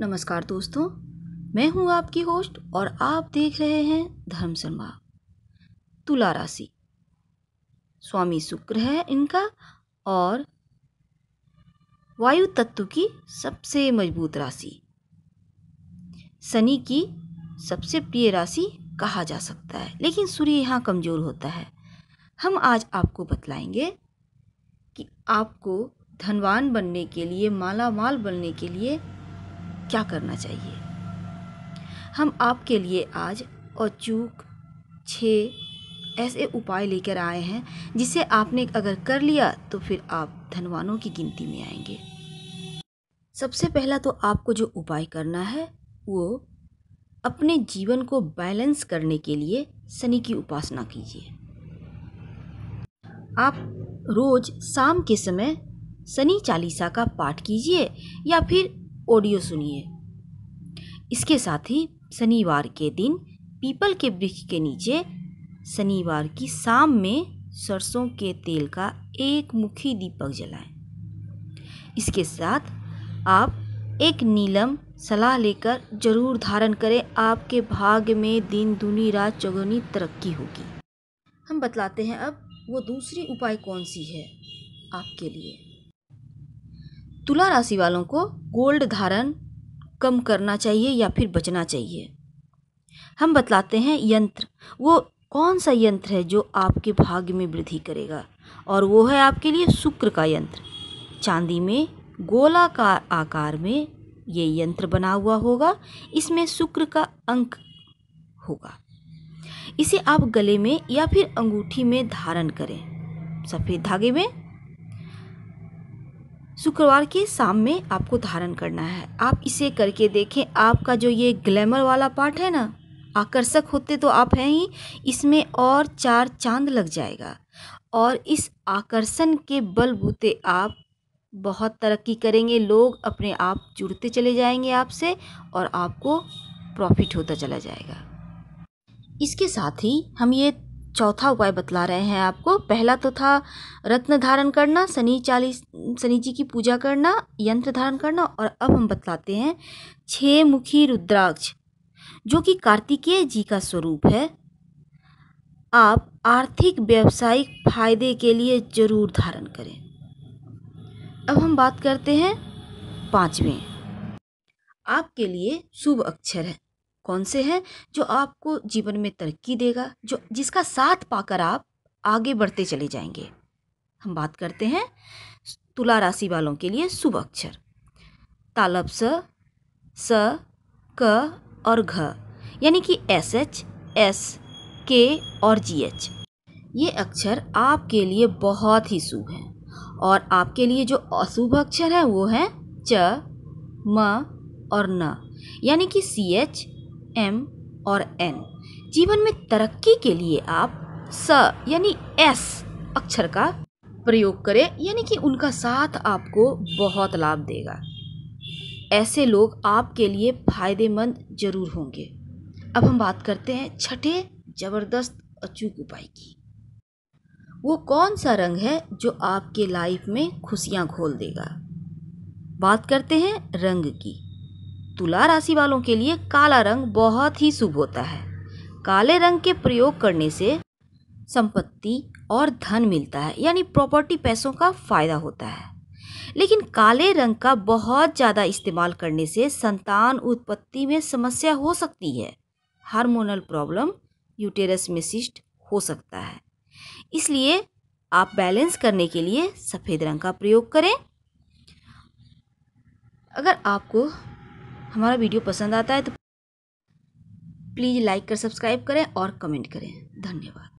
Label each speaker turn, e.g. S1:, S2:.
S1: नमस्कार दोस्तों मैं हूं आपकी होस्ट और आप देख रहे हैं धर्म शर्मा तुला राशि स्वामी शुक्र है इनका और वायु तत्व की सबसे मजबूत राशि शनि की सबसे प्रिय राशि कहा जा सकता है लेकिन सूर्य यहाँ कमज़ोर होता है हम आज आपको बतलाएंगे कि आपको धनवान बनने के लिए माला माल बनने के लिए क्या करना चाहिए हम आपके लिए आज और चूक छः ऐसे उपाय लेकर आए हैं जिसे आपने अगर कर लिया तो फिर आप धनवानों की गिनती में आएंगे सबसे पहला तो आपको जो उपाय करना है वो अपने जीवन को बैलेंस करने के लिए शनि की उपासना कीजिए आप रोज़ शाम के समय शनि चालीसा का पाठ कीजिए या फिर ऑडियो सुनिए इसके साथ ही शनिवार के दिन पीपल के वृक्ष के नीचे शनिवार की शाम में सरसों के तेल का एक मुखी दीपक जलाएं। इसके साथ आप एक नीलम सलाह लेकर जरूर धारण करें आपके भाग्य में दिन दुनी रात चौगुनी तरक्की होगी हम बतलाते हैं अब वो दूसरी उपाय कौन सी है आपके लिए तुला राशि वालों को गोल्ड धारण कम करना चाहिए या फिर बचना चाहिए हम बतलाते हैं यंत्र वो कौन सा यंत्र है जो आपके भाग्य में वृद्धि करेगा और वो है आपके लिए शुक्र का यंत्र चांदी में गोलाकार आकार में ये यंत्र बना हुआ होगा इसमें शुक्र का अंक होगा इसे आप गले में या फिर अंगूठी में धारण करें सफ़ेद धागे में शुक्रवार के शाम में आपको धारण करना है आप इसे करके देखें आपका जो ये ग्लैमर वाला पार्ट है ना आकर्षक होते तो आप हैं ही इसमें और चार चांद लग जाएगा और इस आकर्षण के बलबूते आप बहुत तरक्की करेंगे लोग अपने आप जुड़ते चले जाएंगे आपसे और आपको प्रॉफिट होता चला जाएगा इसके साथ ही हम ये चौथा उपाय बतला रहे हैं आपको पहला तो था रत्न धारण करना शनि चालीस शनि जी की पूजा करना यंत्र धारण करना और अब हम बतलाते हैं छह मुखी रुद्राक्ष जो कि कार्तिकेय जी का स्वरूप है आप आर्थिक व्यावसायिक फायदे के लिए जरूर धारण करें अब हम बात करते हैं पांचवें आपके लिए शुभ अक्षर है कौन से हैं जो आपको जीवन में तरक्की देगा जो जिसका साथ पाकर आप आगे बढ़ते चले जाएंगे हम बात करते हैं तुला राशि वालों के लिए शुभ अक्षर तालब स स क और घ यानी कि एस एच एस के और जी एच ये अक्षर आपके लिए बहुत ही शुभ हैं और आपके लिए जो अशुभ अक्षर है वो है च म और न यानी कि सी एच एम और एन जीवन में तरक्की के लिए आप स यानी एस अक्षर का प्रयोग करें यानी कि उनका साथ आपको बहुत लाभ देगा ऐसे लोग आपके लिए फायदेमंद जरूर होंगे अब हम बात करते हैं छठे जबरदस्त अचूक उपाय की वो कौन सा रंग है जो आपके लाइफ में खुशियाँ घोल देगा बात करते हैं रंग की तुला राशि वालों के लिए काला रंग बहुत ही शुभ होता है काले रंग के प्रयोग करने से संपत्ति और धन मिलता है यानी प्रॉपर्टी पैसों का फायदा होता है लेकिन काले रंग का बहुत ज़्यादा इस्तेमाल करने से संतान उत्पत्ति में समस्या हो सकती है हार्मोनल प्रॉब्लम यूटेरस में सिस्ट हो सकता है इसलिए आप बैलेंस करने के लिए सफ़ेद रंग का प्रयोग करें अगर आपको हमारा वीडियो पसंद आता है तो प्लीज़ लाइक कर सब्सक्राइब करें और कमेंट करें धन्यवाद